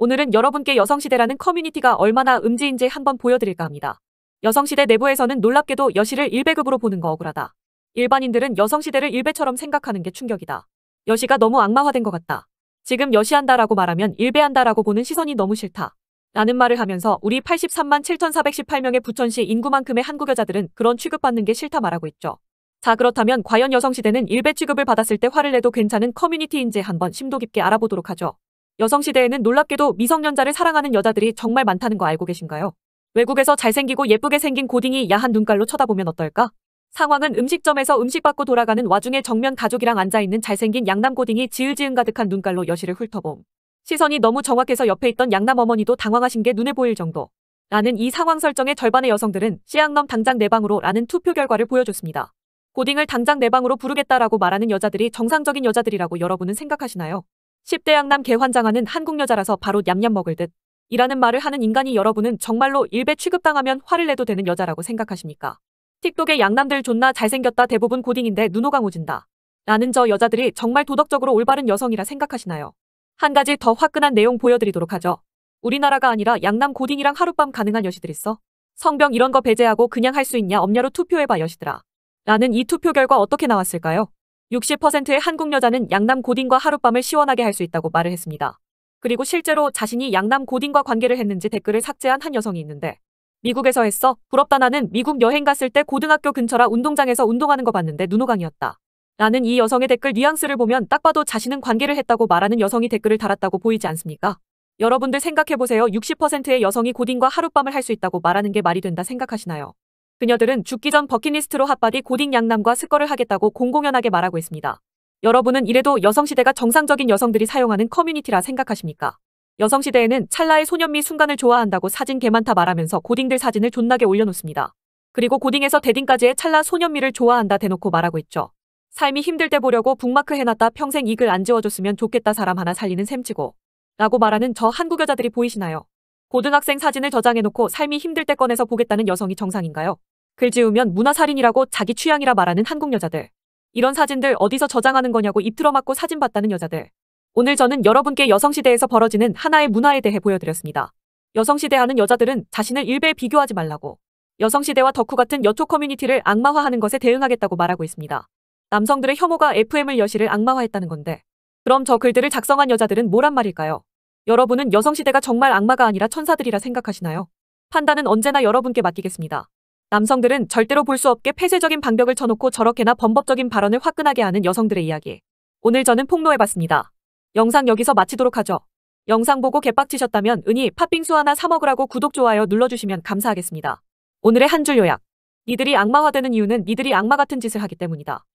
오늘은 여러분께 여성시대라는 커뮤니티가 얼마나 음지인지 한번 보여드릴까 합니다. 여성시대 내부에서는 놀랍게도 여시를 1배급으로 보는 거 억울하다. 일반인들은 여성시대를 1배처럼 생각하는 게 충격이다. 여시가 너무 악마화된 것 같다. 지금 여시한다라고 말하면 1배한다라고 보는 시선이 너무 싫다. 라는 말을 하면서 우리 83만 7,418명의 부천시 인구만큼의 한국 여자들은 그런 취급받는 게 싫다 말하고 있죠. 자 그렇다면 과연 여성시대는 1배 취급을 받았을 때 화를 내도 괜찮은 커뮤니티인지 한번 심도 깊게 알아보도록 하죠. 여성시대에는 놀랍게도 미성년자를 사랑하는 여자들이 정말 많다는 거 알고 계신가요? 외국에서 잘생기고 예쁘게 생긴 고딩이 야한 눈깔로 쳐다보면 어떨까? 상황은 음식점에서 음식 받고 돌아가는 와중에 정면 가족이랑 앉아있는 잘생긴 양남 고딩이 지을지은 가득한 눈깔로 여시를 훑어봄. 시선이 너무 정확해서 옆에 있던 양남 어머니도 당황하신 게 눈에 보일 정도. 라는 이 상황 설정의 절반의 여성들은 씨앙넘 당장 내 방으로 라는 투표 결과를 보여줬습니다. 고딩을 당장 내 방으로 부르겠다라고 말하는 여자들이 정상적인 여자들이라고 여러분은 생각하시나요? 10대 양남 개환장하는 한국 여자라서 바로 냠냠 먹을 듯 이라는 말을 하는 인간이 여러분은 정말로 일배 취급당하면 화를 내도 되는 여자라고 생각하십니까? 틱톡에 양남들 존나 잘생겼다 대부분 고딩인데 눈호강 오진다. 라는 저 여자들이 정말 도덕적으로 올바른 여성이라 생각하시나요? 한 가지 더 화끈한 내용 보여드리도록 하죠. 우리나라가 아니라 양남 고딩이랑 하룻밤 가능한 여시들 있어? 성병 이런 거 배제하고 그냥 할 수 있냐 엄녀로 투표해봐 여시들아. 라는 이 투표 결과 어떻게 나왔을까요? 60%의 한국 여자는 양남 고딩과 하룻밤을 시원하게 할 수 있다고 말을 했습니다. 그리고 실제로 자신이 양남 고딩과 관계를 했는지 댓글을 삭제한 한 여성이 있는데 미국에서 했어 부럽다 나는 미국 여행 갔을 때 고등학교 근처라 운동장에서 운동하는 거 봤는데 눈호강이었다. 라는 이 여성의 댓글 뉘앙스를 보면 딱 봐도 자신은 관계를 했다고 말하는 여성이 댓글을 달았다고 보이지 않습니까? 여러분들 생각해보세요. 60%의 여성이 고딩과 하룻밤을 할 수 있다고 말하는 게 말이 된다 생각하시나요? 그녀들은 죽기 전 버킷리스트로 핫바디 고딕 양남과 스쿼를 하겠다고 공공연하게 말하고 있습니다. 여러분은 이래도 여성시대가 정상적인 여성들이 사용하는 커뮤니티라 생각하십니까? 여성시대에는 찰나의 소년미 순간을 좋아한다고 사진 개많다 말하면서 고딩들 사진을 존나게 올려놓습니다. 그리고 고딩에서 대딩까지의 찰나 소년미를 좋아한다 대놓고 말하고 있죠. 삶이 힘들 때 보려고 북마크 해놨다 평생 이글 안 지워줬으면 좋겠다 사람 하나 살리는 셈치고 라고 말하는 저 한국 여자들이 보이시나요? 고등학생 사진을 저장해놓고 삶이 힘들 때 꺼내서 보겠다는 여성이 정상인가요? 글지우면 문화살인이라고 자기 취향이라 말하는 한국 여자들. 이런 사진들 어디서 저장하는 거냐고 입 틀어막고 사진 봤다는 여자들. 오늘 저는 여러분께 여성시대에서 벌어지는 하나의 문화에 대해 보여드렸습니다. 여성시대 하는 여자들은 자신을 일베에 비교하지 말라고. 여성시대와 덕후 같은 여초 커뮤니티를 악마화하는 것에 대응하겠다고 말하고 있습니다. 남성들의 혐오가 FM을 여시를 악마화했다는 건데. 그럼 저 글들을 작성한 여자들은 뭐란 말일까요? 여러분은 여성시대가 정말 악마가 아니라 천사들이라 생각하시나요? 판단은 언제나 여러분께 맡기겠습니다. 남성들은 절대로 볼 수 없게 폐쇄적인 방벽을 쳐놓고 저렇게나 범법적인 발언을 화끈하게 하는 여성들의 이야기. 오늘 저는 폭로해봤습니다. 영상 여기서 마치도록 하죠. 영상 보고 개빡치셨다면 은희 팥빙수 하나 사 먹으라고 구독 좋아요 눌러주시면 감사하겠습니다. 오늘의 한 줄 요약. 니들이 악마화 되는 이유는 니들이 악마 같은 짓을 하기 때문이다.